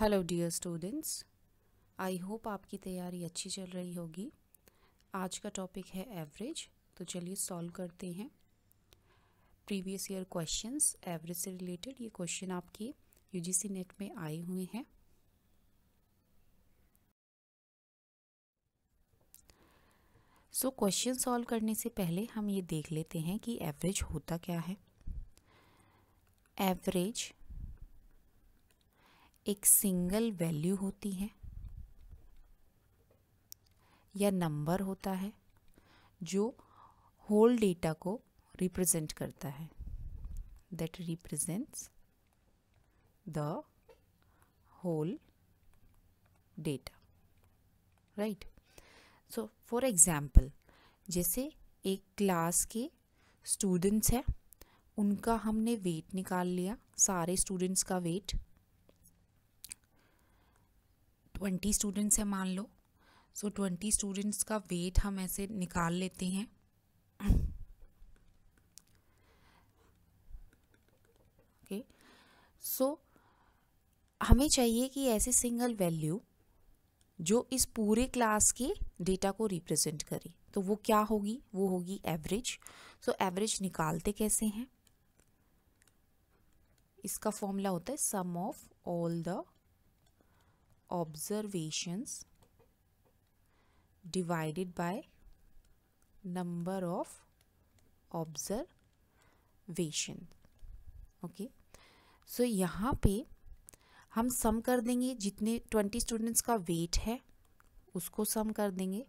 Hello dear students I hope आपकी तैयारी अच्छी चल रही होगी आज का टॉपिक है एवरेज तो चलिए सॉल्व करते हैं प्रीवियस ईयर क्वेश्चंस एवरेज से रिलेटेड ये क्वेश्चन आपके यूजीसी नेट में आए हुए हैं सो क्वेश्चन सॉल्व करने से पहले हम ये देख लेते हैं कि एवरेज होता क्या है एवरेज एक सिंगल वैल्यू होती है या नंबर होता है जो होल डेटा को रिप्रेजेंट करता है that represents the whole data right so for example जैसे एक क्लास के स्टूडेंट्स हैं उनका हमने वेट निकाल लिया सारे स्टूडेंट्स का वेट ट्वेंटी स्टूडेंट्स हैं मान लो सो ट्वेंटी स्टूडेंट्स का वेट हम ऐसे निकाल लेते हैं ओके okay. सो so, हमें चाहिए कि ऐसे सिंगल वैल्यू जो इस पूरे क्लास के डेटा को रिप्रेजेंट करे तो वो क्या होगी वो होगी एवरेज सो एवरेज निकालते कैसे हैं इसका फॉर्मूला होता है sum of all the observations divided by number of observation okay so यहाँ पे हम सम कर देंगे जितने ट्वेंटी स्टूडेंट्स का वेट है उसको सम कर देंगे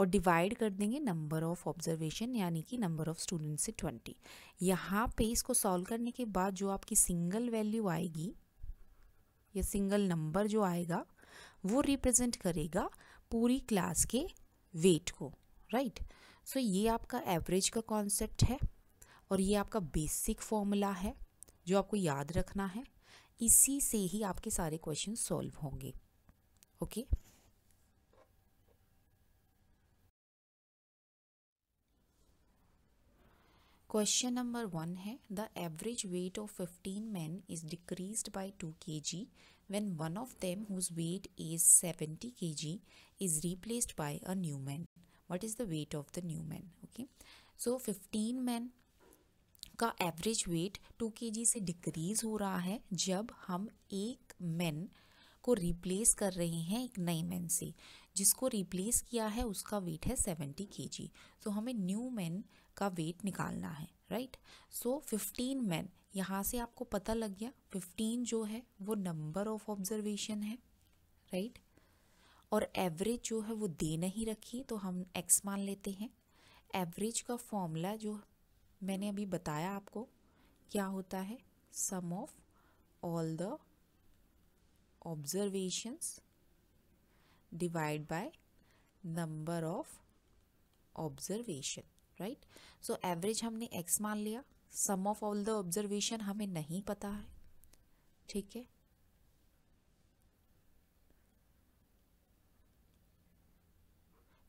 और डिवाइड कर देंगे नंबर ऑफ ऑब्जर्वेशन यानी कि नंबर ऑफ स्टूडेंट से ट्वेंटी यहाँ पे इसको सॉल्व करने के बाद जो आपकी सिंगल वैल्यू आएगी या सिंगल नंबर जो आएगा वो रिप्रेजेंट करेगा पूरी क्लास के वेट को राइट सो so, ये आपका एवरेज का कॉन्सेप्ट है और ये आपका बेसिक फॉर्मूला है जो आपको याद रखना है इसी से ही आपके सारे क्वेश्चन सॉल्व होंगे okay okay? Question number one है the average weight of 15 man is decreased by 2 K G when one of them whose weight is 70 kg is replaced by a new man what is the weight of the new man okay so 15 men का average weight two के से decrease हो रहा है जब हम एक man को रिप्लेस कर रहे हैं एक नए मैन से जिसको रिप्लेस किया है उसका वेट है सेवेंटी के जी तो हमें न्यू मैन का वेट निकालना है राइट सो फिफ्टीन मैन यहाँ से आपको पता लग गया फिफ्टीन जो है वो नंबर ऑफ ऑब्जर्वेशन है राइट right? और एवरेज जो है वो दे नहीं रखी तो हम एक्स मान लेते हैं एवरेज का फॉर्मूला जो मैंने अभी बताया आपको क्या होता है sum of all the observations divide by number of observation right so average हमने एक्स मान लिया sum of all the observation हमें नहीं पता है ठीक है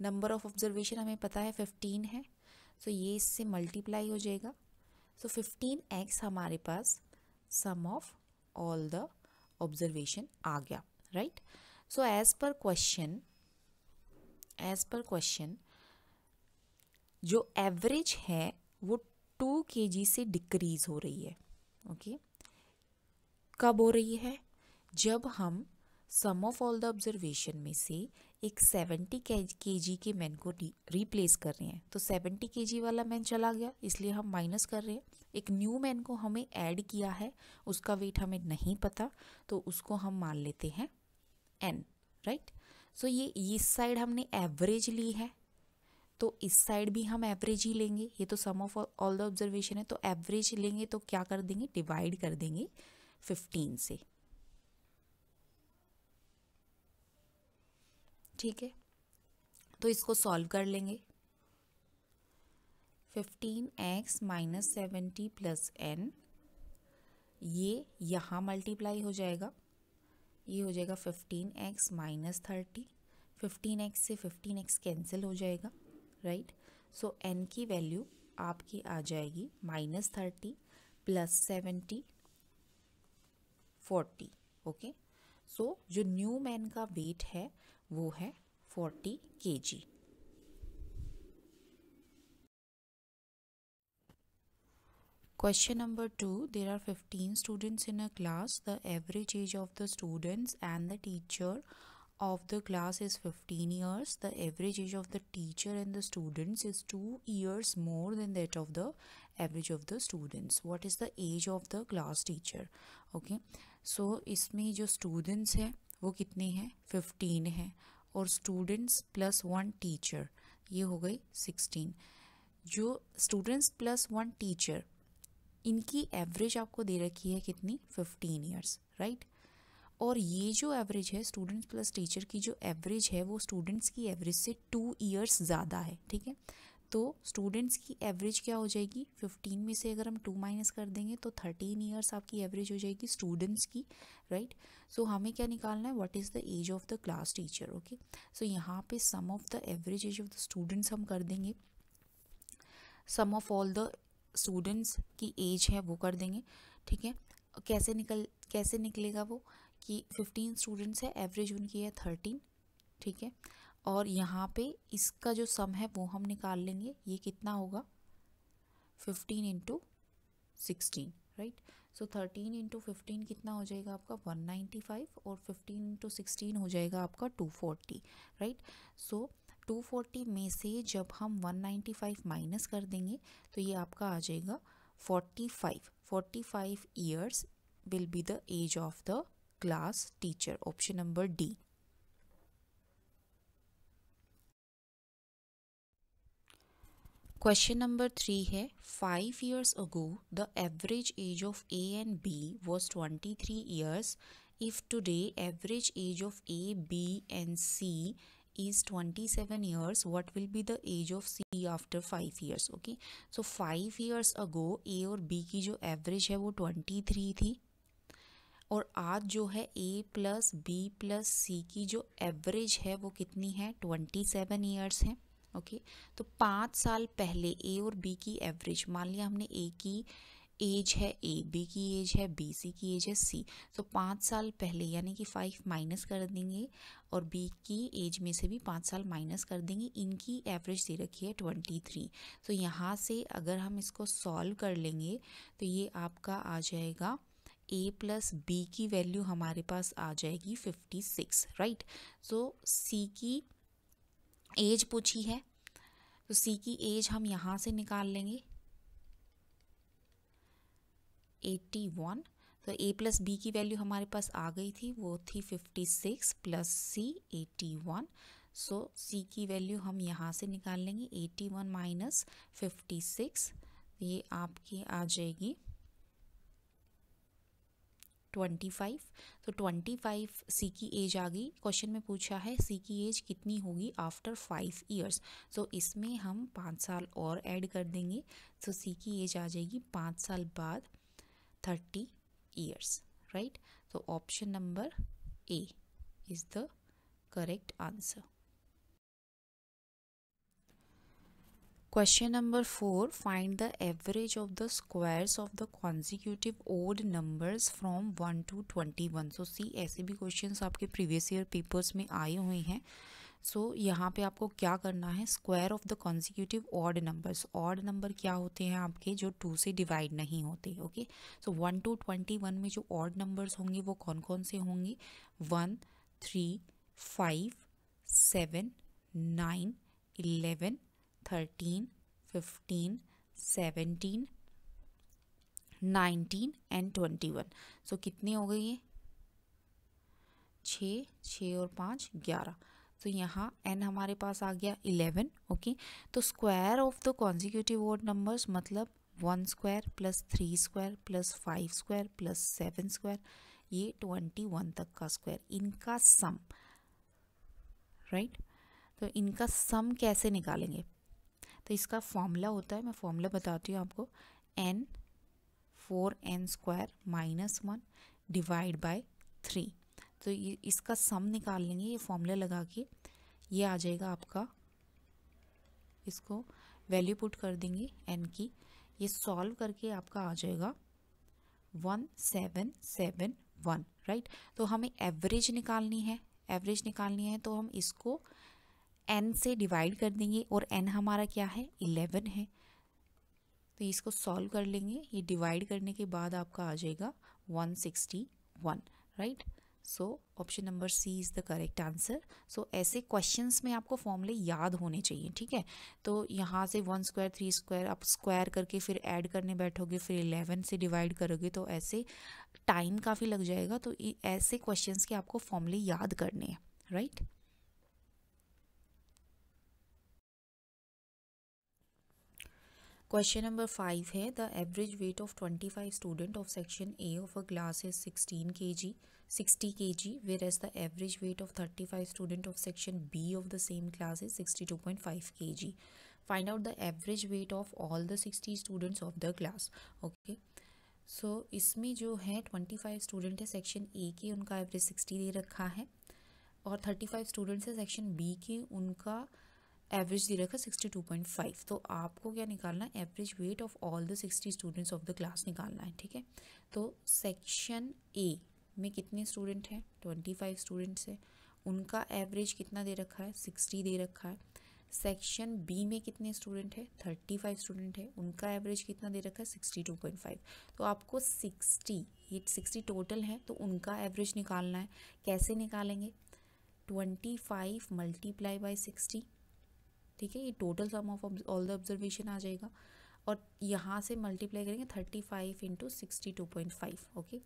नंबर ऑफ ऑब्जर्वेशन हमें पता है फिफ्टीन है सो so ये इससे मल्टीप्लाई हो जाएगा सो फिफ्टीन एक्स हमारे पास sum of all the observation आ गया right so as per question as per question जो एवरेज है वो टू के से डिक्रीज हो रही है ओके okay? कब हो रही है जब हम sum of all the observation में से एक सेवेंटी के जी के मैन को रिप्लेस कर रहे हैं तो सेवेंटी के जी वाला मैन चला गया इसलिए हम माइनस कर रहे हैं एक न्यू मैन को हमें ऐड किया है उसका वेट हमें नहीं पता तो उसको हम मान लेते हैं एन राइट सो ये इस साइड हमने एवरेज ली है तो इस साइड भी हम एवरेज ही लेंगे ये तो sum of all the observation है तो एवरेज लेंगे तो क्या कर देंगे डिवाइड कर देंगे फिफ्टीन से ठीक है तो इसको सॉल्व कर लेंगे fifteen X minus seventy plus N ये यहाँ मल्टीप्लाई हो जाएगा ये हो जाएगा fifteen X minus thirty fifteen X से फिफ्टीन एक्स कैंसिल हो जाएगा राइट सो एन की वैल्यू आपकी आ जाएगी minus thirty plus seventy forty okay so जो न्यू मैन का वेट है वो है forty K G question number two there are fifteen students in a class the average age of the students and the teacher of the class is 15 years the average age of the teacher and the students is 2 years more than that of the average of the students what is the age of the class teacher okay so isme jo students hai wo kitne hai 15 hai aur students plus one teacher ye ho gayi 16 jo students plus one teacher इनकी average आपको दे रखी है कितनी 15 years right right? और ये जो average है स्टूडेंट्स प्लस टीचर की जो एवरेज है वो स्टूडेंट्स की एवरेज से टू ईयर्स ज़्यादा है ठीक है तो स्टूडेंट्स की एवरेज क्या हो जाएगी फिफ्टीन में से अगर हम टू माइनस कर देंगे तो थर्टीन ईयर्स आपकी एवरेज हो जाएगी स्टूडेंट्स की राइट right? सो so, हमें क्या निकालना है what is the age of the class teacher okay so यहाँ पे sum of the average age of the students हम कर देंगे sum of all the students की एज है वो कर देंगे ठीक है कैसे निकल कैसे निकलेगा वो कि 15 स्टूडेंट्स है एवरेज उनकी है 13 ठीक है और यहाँ पे इसका जो सम है वो हम निकाल लेंगे ये कितना होगा 15 into sixteen right so thirteen into fifteen कितना हो जाएगा आपका वन नाइन्टी फाइव और फिफ्टीन इंटू सिक्सटीन हो जाएगा आपका two forty right so two forty में से जब हम वन नाइन्टी फाइव माइनस कर देंगे तो ये आपका आ जाएगा forty five forty five years will be the age of the class teacher option number D question number three है five years ago the average age of A and B was twenty three years if today average age of A B and C is twenty seven years what will be the age of C after five years okay so five years ago A और B की जो average है वो twenty three थी और आज जो है A plus B plus C की जो एवरेज है वो कितनी है ट्वेंटी सेवन ईयर्स है ओके तो पाँच साल पहले ए और बी की एवरेज मान लिया हमने ए की एज है ए बी की एज है बी सी की एज है सी तो पाँच साल पहले यानी कि फाइव माइनस कर देंगे और बी की एज में से भी पाँच साल माइनस कर देंगे इनकी एवरेज दे रखी है ट्वेंटी थ्री तो यहाँ से अगर हम इसको सॉल्व कर लेंगे तो ये आपका आ जाएगा ए प्लस बी की वैल्यू हमारे पास आ जाएगी fifty six right so C की एज पूछी है तो सी की एज हम यहाँ से निकाल लेंगे एट्टी वन तो ए प्लस बी की वैल्यू हमारे पास आ गई थी वो थी fifty six plus C eighty one so C की वैल्यू हम यहाँ से निकाल लेंगे eighty one minus fifty six ये आपकी आ जाएगी ट्वेंटी फाइव तो ट्वेंटी फाइव सी की एज आ गई क्वेश्चन में पूछा है सी की एज कितनी होगी आफ्टर फाइव ईयर्स तो इसमें हम पाँच साल और ऐड कर देंगे तो सी की एज आ जाएगी पाँच साल बाद थर्टी ईयर्स राइट तो option number A is the correct answer question number four find the average of the squares of the consecutive consecutive numbers from one to twenty one so see ऐसे भी question आपके previous year papers में आए हुए हैं सो so, यहाँ पे आपको क्या करना है square of the consecutive odd numbers odd number क्या होते हैं आपके जो टू से डिवाइड नहीं होते okay so one to twenty one में जो ऑड नंबर्स होंगे वो कौन कौन से होंगे one three five seven nine eleven thirteen fifteen seventeen nineteen and twenty one सो कितने हो गई ये छः छ और पाँच ग्यारह तो यहाँ एन हमारे पास आ गया इलेवन ओके तो square of the consecutive odd numbers मतलब one square plus three square plus five square plus seven square ये ट्वेंटी वन तक का स्क्वायर इनका सम राइट right? तो इनका सम कैसे निकालेंगे तो इसका फॉर्मूला होता है मैं फॉर्मूला बताती हूँ आपको n four n square minus one divide by three तो ये इसका सम निकाल लेंगे ये फॉर्मूला लगा के ये आ जाएगा आपका इसको वैल्यू पुट कर देंगे एन की ये सॉल्व करके आपका आ जाएगा one seven seven one right तो हमें एवरेज निकालनी है एवरेज निकालनी है तो हम इसको एन से डिवाइड कर देंगे और एन हमारा क्या है इलेवन है तो इसको सॉल्व कर लेंगे ये डिवाइड करने के बाद आपका आ जाएगा one sixty one right so option number C is the correct answer so ऐसे क्वेश्चंस में आपको फॉर्मूले याद होने चाहिए ठीक है तो यहाँ से वन स्क्वायर थ्री स्क्वायर आप स्क्वायर करके फिर ऐड करने बैठोगे फिर इलेवन से डिवाइड करोगे तो ऐसे टाइम काफ़ी लग जाएगा तो ऐसे क्वेश्चंस के आपको फॉर्मूले याद करने हैं right right? Question number five है the average weight of twenty five student of section A of a class is sixteen K G sixty K G whereas the average weight of thirty five student of section B of the same class is sixty two point five K G find out the average weight of all the sixty students of the class okay so इसमें जो है twenty five student है section A के उनका average sixty दे रखा है और थर्टी फाइव स्टूडेंट्स है सेक्शन बी के उनका एवरेज दे रखा सिक्सटी टू पॉइंट फाइव तो आपको क्या निकालना है average weight of all the sixty students of the class निकालना है ठीक है तो सेक्शन ए में कितने स्टूडेंट हैं ट्वेंटी फाइव स्टूडेंट्स हैं उनका एवरेज कितना दे रखा है सिक्सटी दे रखा है सेक्शन बी में कितने स्टूडेंट हैं थर्टी फाइव स्टूडेंट हैं उनका एवरेज कितना दे रखा है सिक्सटी टू पॉइंट फाइव तो आपको सिक्सटी ये सिक्सटी टोटल है तो उनका एवरेज निकालना है कैसे निकालेंगे twenty five multiply by sixty ठीक है ये total sum of all the observation आ जाएगा और यहाँ से मल्टीप्लाई करेंगे thirty five into sixty two point five okay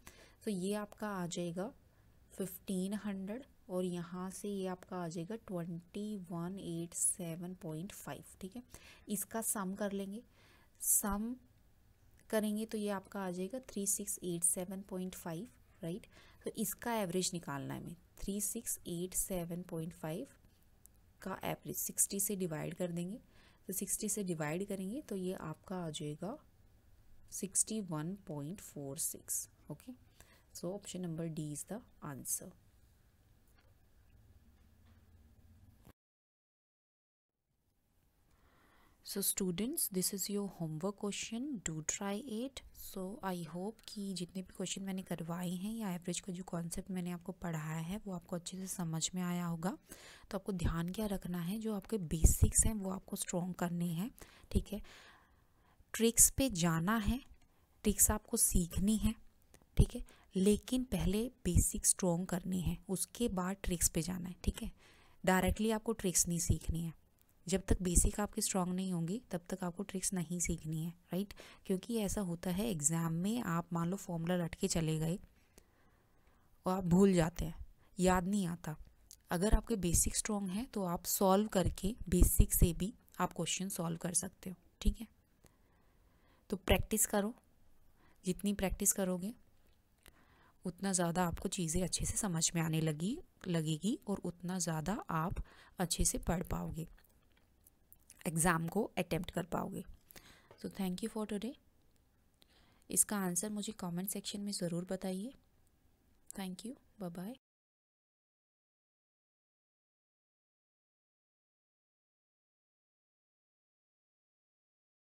तो ये आपका आ जाएगा फिफ्टीन हंड्रेड और यहाँ से ये आपका आ जाएगा twenty one eight seven point five ठीक है इसका सम कर लेंगे सम करेंगे तो ये आपका आ जाएगा three six eight seven point five right तो इसका एवरेज निकालना है हमें three six eight seven point five का एवरेज सिक्सटी से डिवाइड कर देंगे तो सिक्सटी से डिवाइड करेंगे तो ये आपका आ जाएगा sixty one point four six okay so option number D is the answer so students this is your homework question do try it so I hope कि जितने भी क्वेश्चन मैंने करवाए हैं या एवरेज का जो कॉन्सेप्ट मैंने आपको पढ़ाया है वो आपको अच्छे से समझ में आया होगा तो आपको ध्यान क्या रखना है जो आपके बेसिक्स हैं वो आपको स्ट्रॉन्ग करने हैं ठीक है ट्रिक्स पे जाना है ट्रिक्स आपको सीखनी है ठीक है लेकिन पहले बेसिक स्ट्रॉन्ग करनी है उसके बाद ट्रिक्स पे जाना है ठीक है डायरेक्टली आपको ट्रिक्स नहीं सीखनी है जब तक बेसिक आपकी स्ट्रांग नहीं होंगी तब तक आपको ट्रिक्स नहीं सीखनी है राइट क्योंकि ऐसा होता है एग्ज़ाम में आप मान लो फॉर्मूला रट के चले गए और आप भूल जाते हैं याद नहीं आता अगर आपके बेसिक स्ट्रॉन्ग हैं तो आप सॉल्व करके बेसिक से भी आप क्वेश्चन सॉल्व कर सकते हो ठीक है तो प्रैक्टिस करो जितनी प्रैक्टिस करोगे उतना ज़्यादा आपको चीज़ें अच्छे से समझ में आने लगी लगेगी और उतना ज़्यादा आप अच्छे से पढ़ पाओगे एग्ज़ाम को अटैम्प्ट कर पाओगे so thank you for today इसका आंसर मुझे कमेंट सेक्शन में ज़रूर बताइए थैंक यू बाय बाय